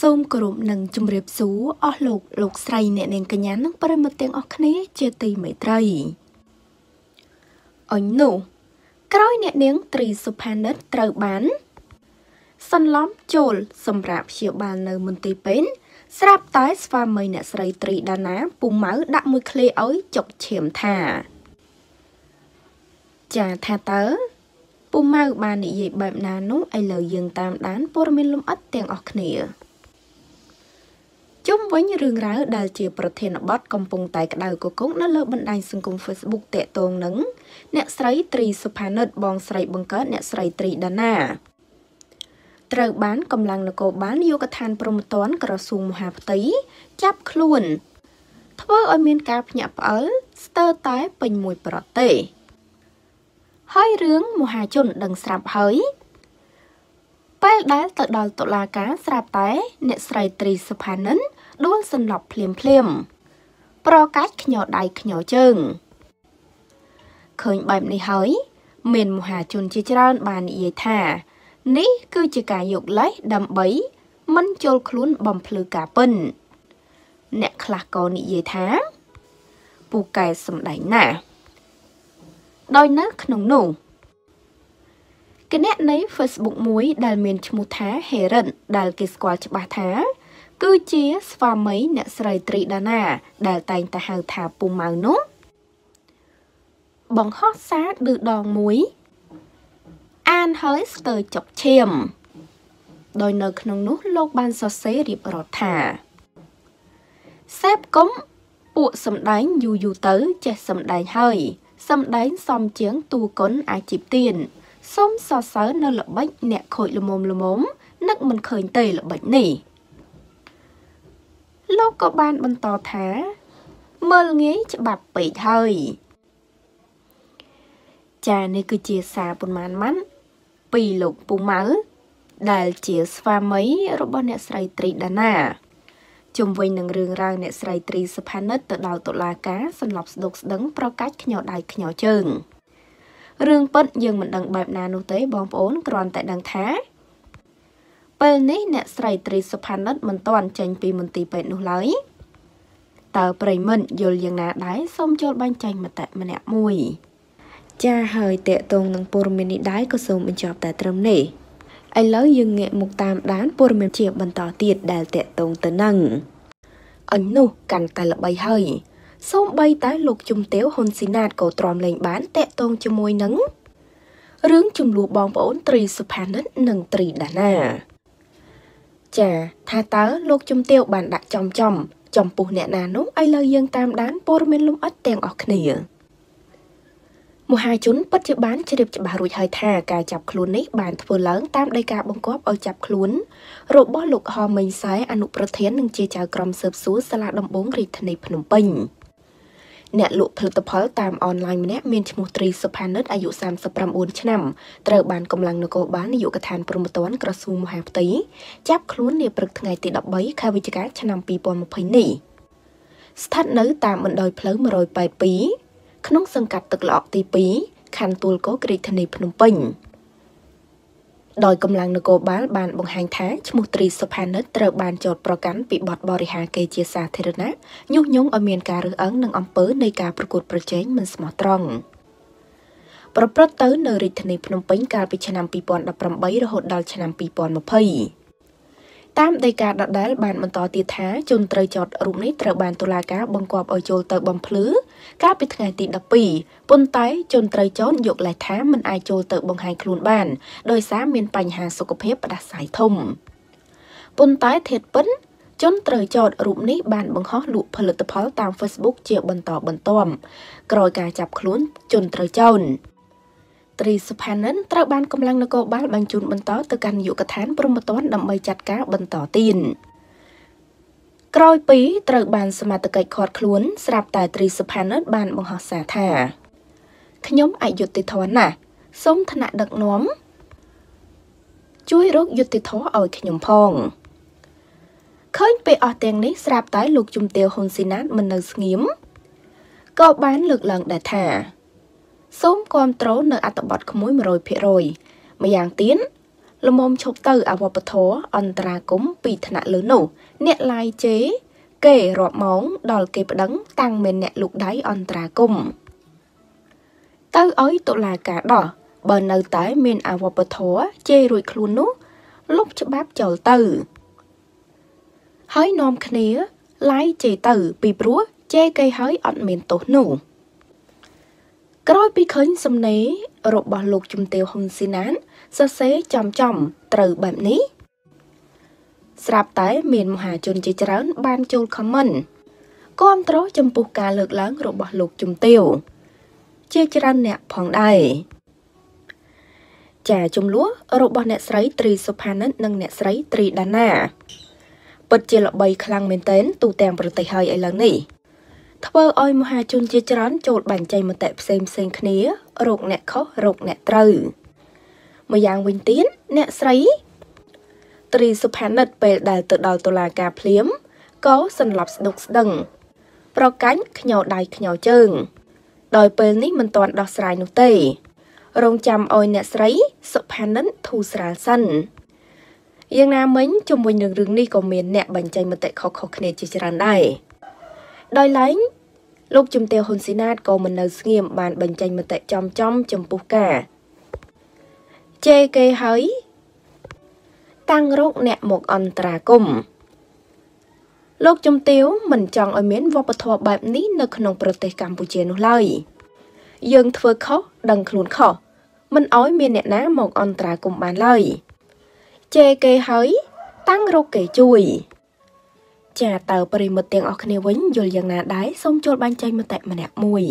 សូមគោរពនិងជម្រាបសួរអស់លោកលោកស្រីអ្នកនាងកញ្ញានិងប្រិមត្តទាំងអស់គ្នា ជាទីមេត្រីអញនោះក្រោយអ្នកនាងត្រីសុផានិតត្រូវបានសន្លំចូល សម្រាប់ព្យាបាលនៅ មន្ទីរពេទ្យស្រាប់តែ ស្វាមីអ្នកស្រីត្រីដាណាពុំម៉ៅដាក់មួយឃ្លេឲ្យចុកឈាមថា ចាថាតើពុំម៉ៅបាននិយាយបែបណានោះឥឡូវយើងតាមដានព័ត៌មានលម្អិតទាំងអស់គ្នាជុំវិញរឿងរ៉ាវដែលជាប្រធានបទកំពុងតែក្តៅគគុកនៅលើបណ្ដាញសង្គម Facebook តាក់ទងនឹងអ្នកស្រីត្រីសុផានិត បងស្រីបង្កើត អ្នកស្រីត្រីដាណាត្រូវបានកម្លាំងនគរបាលនយោបាយកថាព្រំតនក្រសួងមហាផ្ទៃចាប់ខ្លួនធ្វើឲ្យមានការភ្ញាក់ផ្អើលស្ទើរតែពេញមួយប្រទេសហើយរឿងមហាជនដឹងស្រាប់ហើយពេលដែលទៅដល់តុលាការស្រាប់តែអ្នកស្រីត្រីសុផានិនដួលសន្លប់ភ្លាមភ្លាមប្រកាច់ខ្ញោដៃខ្ញោជើងឃើញបែបនេះហើយ មានមហាជនជាច្រើនបាននិយាយថា នេះ គឺជាការយកលេសដើម្បី មិនចូលខ្លួនបំភ្លឺការពិន អ្នកខ្លះក៏និយាយថាពូកែសម្ដែងណាស់ដោយនៅក្នុងនោះគណៈនៃ Facebook មួយដែលមានឈ្មោះថា Heron ដែលគេស្គាល់ច្បាស់ថាគឺជាស្វាមីអ្នកស្រីត្រីដាណា ដែលតែងតែហៅថាពុម៉ៅនោះបង្ហោះសារឌឺដងមួយអានហើយស្ទើរចុកឈាមដោយនៅក្នុងនោះលោកបានសរសេររៀបរាប់ថាសេពកុំពួកសម្ដែងយូរយូរទៅចេះសម្ដែងហើយ សម្ដែងសំជាងតួគុណអាជីពទៀនសូមសរសើរនៅល្បិចអ្នកខូចល្មមល្មមនឹកមិនឃើញទេល្បិចនេះលោកក៏បានបន្តថាមើលងាយច្បាប់ពេកហើយចានេះគឺជាសារប៉ុន្មានម៉ាន់ពីលោកពូម៉ៅដែលជាស្វាមី របស់អ្នកស្រីត្រីដាណាជំវិញនឹងរឿងរ៉ាវអ្នកស្រីត្រីសុផានិតទៅដល់តុលាការសន្លប់ស្ដុកស្ដឹងប្រកាច់ខ្ញោដៃខ្ញោជើងរឿងពិតយើងមិនដឹងបែបណានោះទេបងប្អូនគ្រាន់តែដឹងថាពេលនេះអ្នកស្រីត្រីសុផានិតមិនទាន់ចេញពីមន្ទីរពេទ្យនោះឡើយតើប្រិមិត្តយល់យ៉ាងណាដែរសូមចូលបាញ់ចែងមតិម្នាក់មួយចាហើយតេតងនឹងព័ត៌មាននេះដែរក៏សូមបញ្ចប់តែត្រឹមនេះឥឡូវយើងងាកមកតាមដានព័ត៌មានជាបន្តទៀតដែលតេតងទៅនឹងអញនោះកាន់តែល្បីហើយសូមបីតែលោកជំទាវហ៊ុនស៊ីណាតក៏ទ្រាំលែងបានតេតងជាមួយនឹងរឿងចំនួនបងប្អូនត្រីសុផានិតនិងត្រីដាណាចាថាតើលោកជំទាវ បានដាក់ចំចំចំពោះអ្នក ណានោះឥឡូវយើងតាម ដានព័ត៌មានលម្អិតទាំងអស់គ្នាមហាជនពិតជាបានជ្រាបច្បាស់រួចហើយថាការចាប់ខ្លួននេះបានធ្វើឡើងតាមដីការបង្គាប់ឲ្យចាប់ខ្លួន របស់លោកហមមិញសែអនុប្រធាននិងជាចៅក្រមស៊ើបសួរសាលា ដំបងរាជធានីភ្នំពេញអ្នកលក់ផលិតផលតាមអនឡាញម្នាក់មានឈ្មោះត្រីសុផានិតអាយុ39ឆ្នាំត្រូវបានកម្លាំងនគរបាលនាយកដ្ឋានព្រំប្រទានក្រសួងមហាផ្ទៃចាប់ខ្លួននាព្រឹកថ្ងៃទី13ខែវិច្ឆិកាឆ្នាំ2020នេះស្ថិតនៅ តាមបណ្ដោយផ្លូវ182ក្នុងសង្កាត់ទឹកល្អកទី2ខណ្ឌទួលគោករាជធានីភ្នំពេញដោយកម្លាំងនគរបាលបាន បង្ហាញថាឈ្មោះត្រីសុផានិតត្រូវបានចោទប្រកាន់ពីបទបរិហាកេរ្តិ៍ជាសាធារណៈញុះញង់ឲ្យមានការរើសអើងនឹងអំពើនៃការប្រកួតប្រជែងមិនស្មោះត្រង់ប្រព្រឹត្តទៅនៅរាជធានីភ្នំពេញកាលពីឆ្នាំ2018រហូតដល់ឆ្នាំ2020តាមដីកាដដែលបាន បន្តទៀតថាជនត្រូវចតរូបនេះត្រូវបានតុលាការបង្គាប់ឲ្យចូលទៅបំភ្លឺកាលពីថ្ងៃទី12ប៉ុន្តែជនត្រូវចោរយកលេសថាមិនអាចចូលទៅបង្ហាញខ្លួនបានដោយសារមានបញ្ហាសុខភាពផ្ដាសាយធំប៉ុន្តែធៀបពិនជនត្រូវចោតរូបនេះបានបង្ហោះលក់ផលិតផលតាម Facebook ជាបន្តបន្ទាប់ក្រោយការចាប់ខ្លួនជនត្រូវចោរត្រីសុផានិនត្រូវបានកម្លាំងនគរបាលបញ្ជូនបន្តទៅកាន់យុគឋានព្រហ្មទណ្ឌដើម្បីចាត់ការបន្តទៀតក្រោយពីត្រូវ បានសមត្ថកិច្ចឃាត់ខ្លួនស្រាប់តែត្រីសុផានិតបានបង្ហោះសារថាខ្ញុំអយុត្តិធម៌ណាស់សូមថ្នាក់ដឹកនាំជួយរកយុត្តិធម៌ឲ្យខ្ញុំផងឃើញពេលអស់ទាំងនេះស្រាប់តែលោកជំទាវហ៊ុនស៊ីណាតមិននៅស្ងៀមក៏បានលើកឡើងដែរថាសូមគ្រប់គ្រងនៅអត្តបទក្មួយ100%ម្យ៉ាងទៀតលមុំឈប់ទៅអវបធរអន្តរាគមពីថ្នាក់លើនោះអ្នកឡាយជេគេរាប់ម៉ោងដល់គេប្តឹងតាំងមែនអ្នកលោកដៃអន្តរាគមទៅឲ្យតុលាការដោះបើនៅតែមានអវបធរជេរួចខ្លួននោះលុបច្បាប់ចោលទៅហើយនាំគ្នាឡាយជេទៅ ពីព្រោះជេគេហើយអត់មានទោសនោះ ក្រោយពីឃើញសំណេររបស់លោកជំទាវហ៊ុនស៊ីណានសរសេរចំចំត្រូវបែបនេះ ស្រាប់តែមានមហាជនជាច្រើន បានចូលខមមិនគាំទ្រចំពោះការលើកឡើងរបស់លោកជំទាវជាច្រើនអ្នកផងដែរចាចំនួនរបស់អ្នកស្រីត្រីសុផានិតនិងអ្នកស្រីត្រីដាណាពិតជាល្បីខ្លាំងមែនទែនទូទាំងប្រទេសហើយឥឡូវនេះធ្វើឲ្យមហាជនជាច្រើនចូលបែងចែកមតិផ្សេងផ្សេងគ្នារោគអ្នកខុសរោគអ្នកត្រូវម្យ៉ាងវិញទៀតអ្នកស្រីត្រីសុផានិតពេលដែលទៅដល់តុលាការភ្លាមក៏សន្លប់ស្ដុកស្ដឹង ប្រកាញ់ខ្ញោដៃខ្ញោជើង ដោយពេលនេះមិនទាន់ដោះស្រាយនោះទេ រងចាំឲ្យអ្នកស្រីសុផានិនធូស្រាលសិនយ៉ាងណាមិញជំវិញនឹងរឿងនេះក៏មានអ្នកបញ្ចេញមតិខុសៗគ្នាជាច្រើនដែរដោយឡែងលោកជំទាវហ៊ុនស៊ីណាតក៏មិននៅ ស្ងៀមបានបញ្ចេញមតិចំចំចំពោះការជេរគេហើយតាំងរោគអ្នកមកអន្តរាគមលោកជំទាវ មិនចង់ឲ្យមានវប្បធម៌បែបនេះនៅក្នុងប្រទេសកម្ពុជានោះឡើយយើង ធ្វើខុសដឹងខ្លួនខុសមិនឲ្យមានអ្នកណាមកអន្តរាគមបានឡើយជេរគេហើយតាំងរោគគេជួយចាតើប្រិមិត្តទាំងអស់គ្នាវិញយល់យ៉ាងណាដែរសូមចូលបាញ់ចេញមតិម្នាក់មួយ